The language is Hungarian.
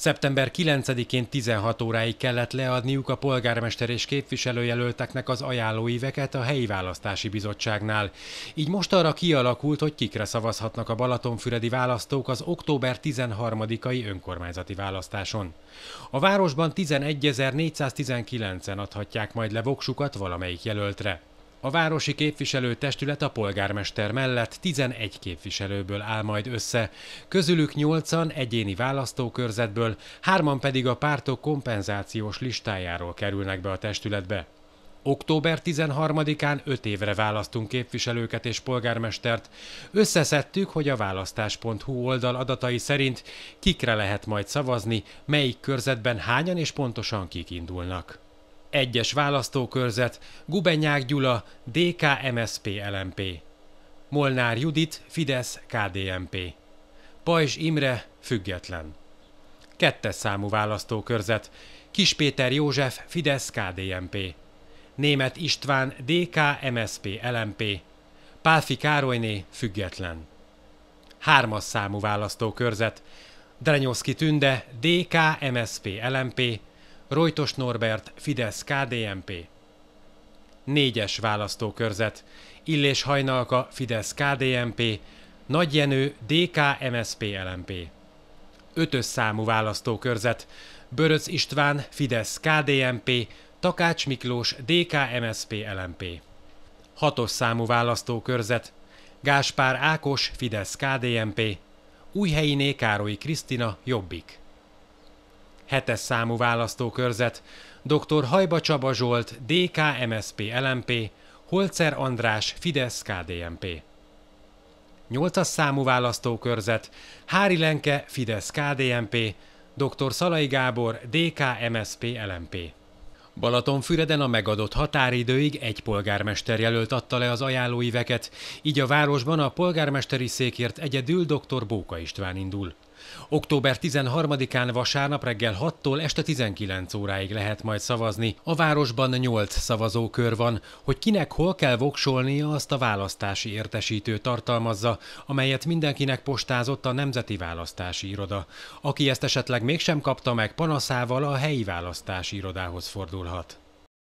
Szeptember 9-én 16 óráig kellett leadniuk a polgármester és képviselőjelölteknek az ajánlóíveket a helyi választási bizottságnál. Így most arra kialakult, hogy kikre szavazhatnak a Balatonfüredi választók az október 13-ai önkormányzati választáson. A városban 11.419-en adhatják majd le voksukat valamelyik jelöltre. A városi képviselőtestület a polgármester mellett 11 képviselőből áll majd össze, közülük 8-an egyéni választókörzetből, 3-an pedig a pártok kompenzációs listájáról kerülnek be a testületbe. Október 13-án 5 évre választunk képviselőket és polgármestert. Összeszedtük, hogy a választás.hu oldal adatai szerint kikre lehet majd szavazni, melyik körzetben hányan és pontosan kik indulnak. Egyes választókörzet Gubenyák Gyula, DK MSP LMP. Molnár Judit, Fidesz KDMP. Pajzs Imre, Független. Kettes számú választókörzet Kispéter József, Fidesz KDMP. Német István, DK MSP LMP. Pálfi Károlyné, Független. Hármas számú választókörzet Drenyoszki Tünde, DK MSP LMP. Rojtos Norbert, Fidesz, KDMP. Négyes választókörzet. Illés Hajnalka, Fidesz, KDMP. Nagy Jenő, DK, MSP, LMP. Ötös számú választókörzet. Böröc István, Fidesz, KDMP. Takács Miklós, DK, MSP, LMP. Hatos számú választókörzet. Gáspár Ákos, Fidesz, KDMP. Újhelyiné Károly Krisztina, Jobbik hetes számú választókörzet, dr. Hajba Csaba Zsolt, DK MSP LMP, Holzer András, Fidesz KDMP. 8 számú választókörzet, Hári Lenke, Fidesz KDMP, dr. Szalai Gábor, DK MSP LMP. Balatonfüreden a megadott határidőig egy polgármester jelölt adta le az ajánlóíveket, így a városban a polgármesteri székért egyedül dr. Bóka István indul. Október 13-án vasárnap reggel 6-tól este 19 óráig lehet majd szavazni. A városban 8 szavazókör van, hogy kinek hol kell voksolnia, azt a választási értesítő tartalmazza, amelyet mindenkinek postázott a Nemzeti Választási Iroda. Aki ezt esetleg mégsem kapta meg panaszával, a helyi választási irodához fordulhat.